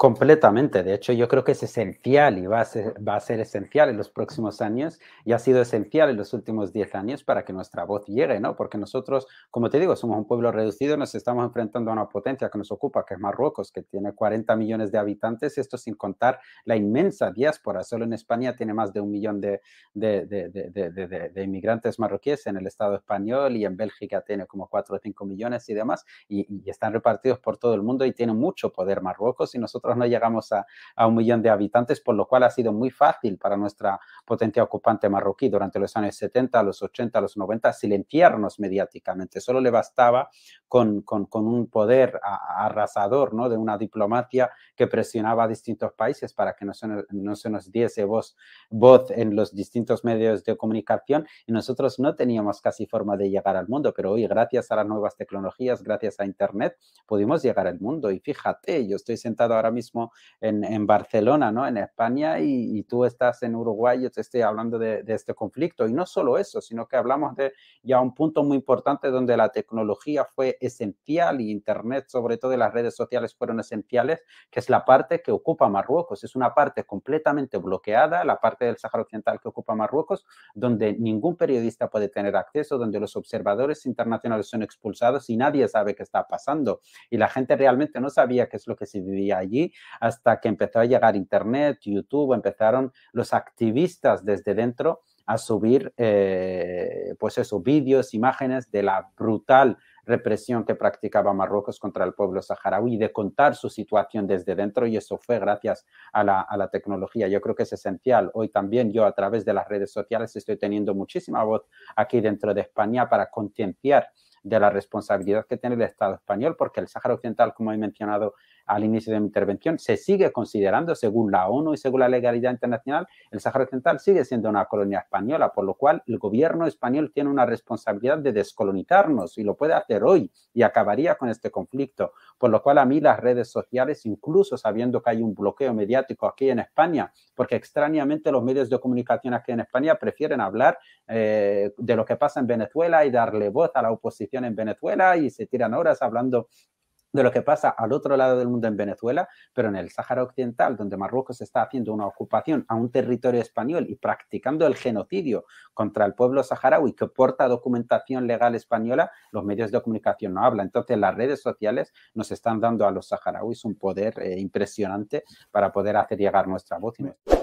Completamente. De hecho, yo creo que es esencial y va a, ser, va a ser esencial en los próximos años y ha sido esencial en los últimos 10 años para que nuestra voz llegue, ¿no? Porque nosotros, como te digo, somos un pueblo reducido, nos estamos enfrentando a una potencia que nos ocupa, que es Marruecos, que tiene 40 millones de habitantes, esto sin contar la inmensa diáspora. Solo en España tiene más de un millón de, de, inmigrantes marroquíes en el Estado español y en Bélgica tiene como 4 o 5 millones y demás, y, y están repartidos por todo el mundo y tiene mucho poder Marruecos y nosotros no llegamos a, a, un millón de habitantes, por lo cual ha sido muy fácil para nuestra potencia ocupante marroquí durante los años 70, los 80, los 90 silenciarnos mediáticamente. Solo le bastaba con, con, un poder arrasador ¿no? de una diplomacia que presionaba a distintos países para que no se, no se nos diese voz, voz en los distintos medios de comunicación y nosotros no teníamos casi forma de llegar al mundo, pero hoy gracias a las nuevas tecnologías, gracias a Internet, pudimos llegar al mundo. Y fíjate, yo estoy sentado ahora mismo en, en Barcelona, ¿no? en España, y, tú estás en Uruguay, yo te estoy hablando de, de este conflicto. Y no solo eso, sino que hablamos de ya un punto muy importante donde la tecnología fue esencial y Internet, sobre todo las redes sociales fueron esenciales, que es la parte que ocupa Marruecos. Es una parte completamente bloqueada, la parte del Sáhara Occidental que ocupa Marruecos, donde ningún periodista puede tener acceso, donde los observadores internacionales son expulsados y nadie sabe qué está pasando. Y la gente realmente no sabía qué es lo que se vivía allí hasta que empezó a llegar Internet, YouTube, empezaron los activistas desde dentro a subir, eh, pues esos vídeos, imágenes de la brutal represión que practicaba Marruecos contra el pueblo saharaui, de contar su situación desde dentro y eso fue gracias a la, a la tecnología. Yo creo que es esencial. Hoy también yo a través de las redes sociales estoy teniendo muchísima voz aquí dentro de España para concienciar de la responsabilidad que tiene el Estado español, porque el Sáhara Occidental, como he mencionado al inicio de mi intervención, se sigue considerando, según la ONU y según la legalidad internacional, el Sahara Occidental sigue siendo una colonia española, por lo cual el gobierno español tiene una responsabilidad de descolonizarnos y lo puede hacer hoy y acabaría con este conflicto. Por lo cual a mí las redes sociales, incluso sabiendo que hay un bloqueo mediático aquí en España, porque extrañamente los medios de comunicación aquí en España prefieren hablar eh, de lo que pasa en Venezuela y darle voz a la oposición en Venezuela y se tiran horas hablando de lo que pasa al otro lado del mundo en Venezuela, pero en el Sáhara Occidental, donde Marruecos está haciendo una ocupación a un territorio español y practicando el genocidio contra el pueblo saharaui que porta documentación legal española, los medios de comunicación no hablan. Entonces las redes sociales nos están dando a los saharauis un poder eh, impresionante para poder hacer llegar nuestra voz. Y nuestra...